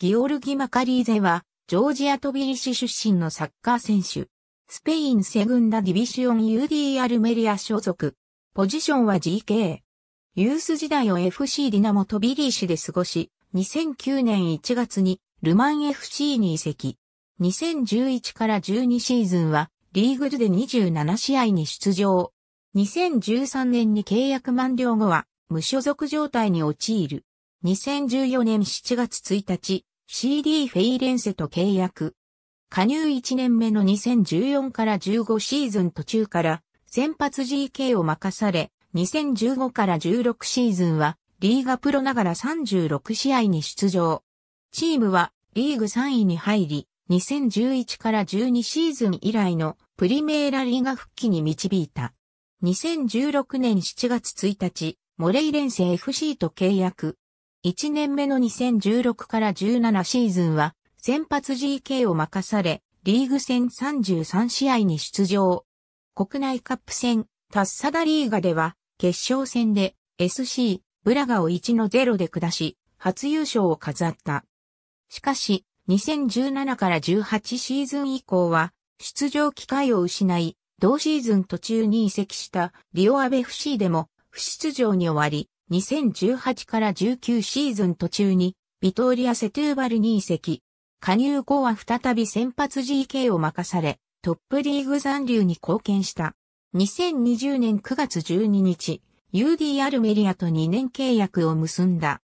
ギオルギ・マカリーゼは、ジョージア・トビリシ出身のサッカー選手。スペインセグンダ・ディビシオン UD アルメリア所属。ポジションは GK。ユース時代を FC ディナモ・トビリシで過ごし、2009年1月にルマン FC に移籍。2011から12シーズンは、リーグで27試合に出場。2013年に契約満了後は、無所属状態に陥る。2014年7月1日、CD フェイレンセと契約。加入1年目の2014から15シーズン途中から先発 GK を任され、2015から16シーズンはリーガプロながら36試合に出場。チームはリーグ3位に入り、2011から12シーズン以来のプリメーラリーガ復帰に導いた。2016年7月1日、モレイレンセ FC と契約。1年目の2016から17シーズンは先発 GK を任され、リーグ戦33試合に出場。国内カップ戦、タッサダリーガでは、決勝戦で SC、ブラガを1の0で下し、初優勝を飾った。しかし、2017から18シーズン以降は、出場機会を失い、同シーズン途中に移籍したリオアベ FC でも不出場に終わり、2018から19シーズン途中に、ビトーリア・セトゥーバルに移籍。加入後は再び先発 GK を任され、トップリーグ残留に貢献した。2020年9月12日、UDR メリアと2年契約を結んだ。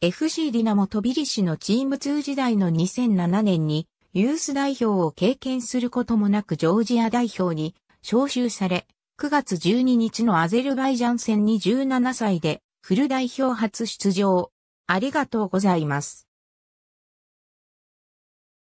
FC ディナモトビリシのチーム2時代の2007年に、ユース代表を経験することもなくジョージア代表に招集され、9月12日のアゼルバイジャン戦に17歳でフル代表初出場。ありがとうございます。